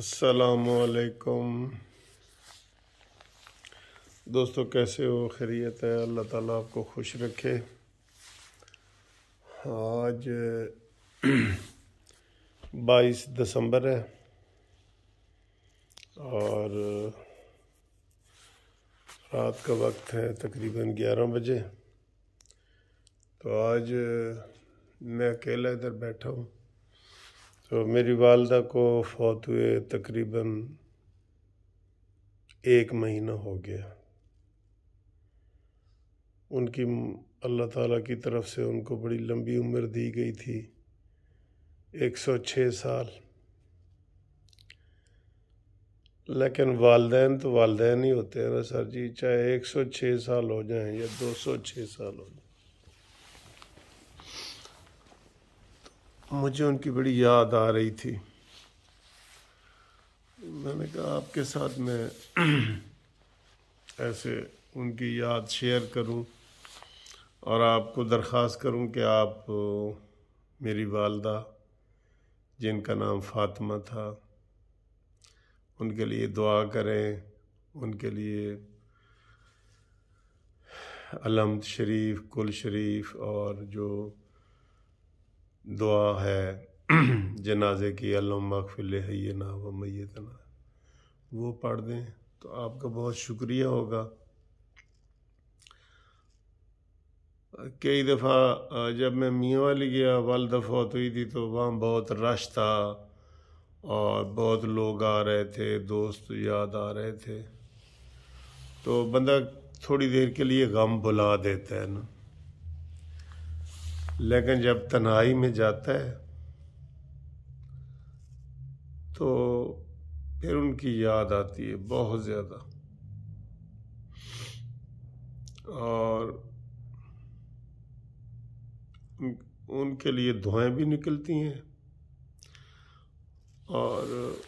असलकुम दोस्तों कैसे हो खैरियत है अल्लाह ताला आपको खुश रखे आज 22 दिसंबर है और रात का वक्त है तकरीबन 11 बजे तो आज मैं अकेला इधर बैठा हूँ तो मेरी वालदा को फौत हुए तकरीबन एक महीना हो गया उनकी अल्लाह ताला की तरफ से उनको बड़ी लंबी उम्र दी गई थी 106 साल लेकिन वालदेन तो वालदेन ही होते हैं ना सर जी चाहे 106 साल हो जाएं या 206 साल हो जाएं मुझे उनकी बड़ी याद आ रही थी मैंने कहा आपके साथ मैं ऐसे उनकी याद शेयर करूं और आपको दरख्वास्त करूं कि आप मेरी वालदा जिनका नाम फातिमा था उनके लिए दुआ करें उनके लिए अलहमद शरीफ कुल शरीफ और जो दुआ है जनाजे की अल्लम है है ना व तना वो पढ़ दें तो आपका बहुत शुक्रिया होगा कई दफ़ा जब मैं मियाँ वाली गया वाल दफ़ात हुई थी तो वहाँ बहुत रश था और बहुत लोग आ रहे थे दोस्त याद आ रहे थे तो बंदा थोड़ी देर के लिए गम बुला देता है ना लेकिन जब तन्हाई में जाता है तो फिर उनकी याद आती है बहुत ज़्यादा और उनके लिए धुएँ भी निकलती हैं और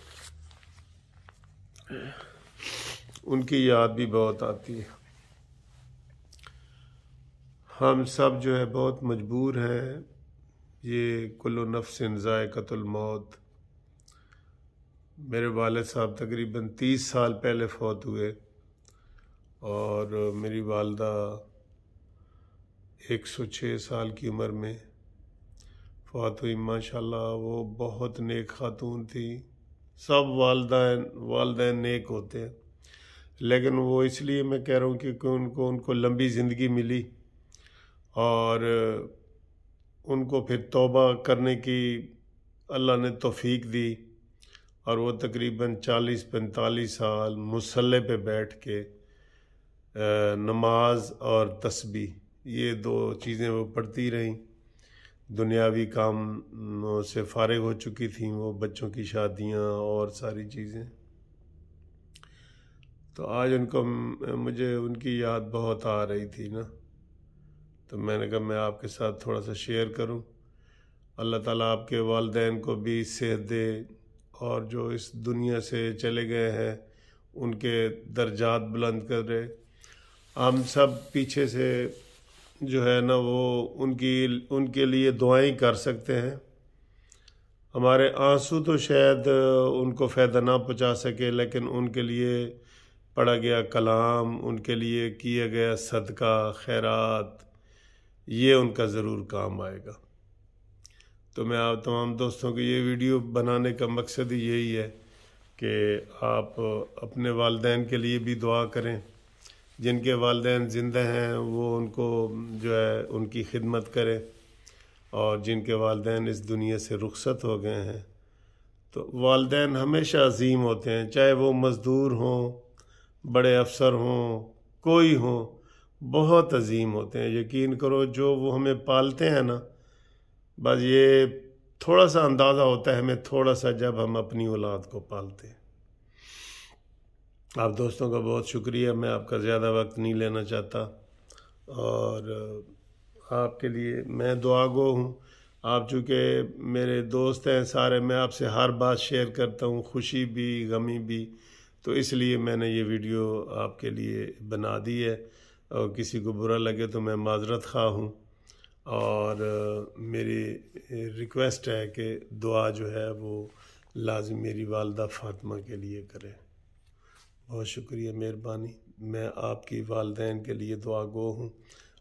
उनकी याद भी बहुत आती है हम सब जो है बहुत मजबूर हैं ये कुल्लो नफ्स मौत मेरे वालद साहब तकरीबन तीस साल पहले फौत हुए और मेरी वालदा एक सौ छः साल की उम्र में फौत हुई माशाल्लाह वो बहुत नेक खातून थी सब वालदा वालदे नेक होते हैं लेकिन वो इसलिए मैं कह रहा हूँ क्योंकि उनको उनको लंबी ज़िंदगी मिली और उनको फिर तौबा करने की अल्लाह ने तोफ़ीक दी और वो तकरीबन 40-45 साल मसल पे बैठ के नमाज और तस्बी ये दो चीज़ें वो पढ़ती रहीं दुनियावी काम से फारग हो चुकी थी वो बच्चों की शादियाँ और सारी चीज़ें तो आज उनको मुझे उनकी याद बहुत आ रही थी ना तो मैंने कहा मैं आपके साथ थोड़ा सा शेयर करूं अल्लाह ताला आपके वालदेन को भी सेहत दे और जो इस दुनिया से चले गए हैं उनके दर्जात बुलंद कर रहे हम सब पीछे से जो है ना वो उनकी उनके लिए दुआएं कर सकते हैं हमारे आंसू तो शायद उनको फ़ायदा ना पहुंचा सके लेकिन उनके लिए पढ़ा गया कलाम उनके लिए किया गया सदका खैरात ये उनका ज़रूर काम आएगा तो मैं आप तमाम दोस्तों को ये वीडियो बनाने का मकसद ही यही है कि आप अपने वालदेन के लिए भी दुआ करें जिनके वालदेन ज़िंदा हैं वो उनको जो है उनकी खिदमत करें और जिनके वालदेन इस दुनिया से रुखसत हो गए हैं तो वालदेन हमेशा अजीम होते हैं चाहे वो मज़दूर हों बड़े अफसर हों कोई हों बहुत अजीम होते हैं यकीन करो जो वो हमें पालते हैं ना बस ये थोड़ा सा अंदाज़ा होता है हमें थोड़ा सा जब हम अपनी औलाद को पालते हैं आप दोस्तों का बहुत शुक्रिया मैं आपका ज़्यादा वक्त नहीं लेना चाहता और आपके लिए मैं दुआ गो हूँ आप चूँकि मेरे दोस्त हैं सारे मैं आपसे हर बात शेयर करता हूँ खुशी भी गमी भी तो इसलिए मैंने ये वीडियो आपके लिए बना दी है और किसी को बुरा लगे तो मैं माजरत खा हूँ और मेरी रिक्वेस्ट है कि दुआ जो है वो लाजम मेरी वालदा फातिमा के लिए करें बहुत शुक्रिया मेहरबानी मैं आपकी वालदेन के लिए दुआ गो हूँ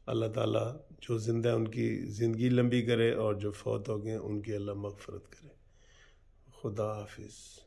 अल्लाह ताला जो ज़िंदा है उनकी ज़िंदगी लंबी करे और जो फौत हो गए उनकी अल्लाह मफरत करे खुदा हाफिज़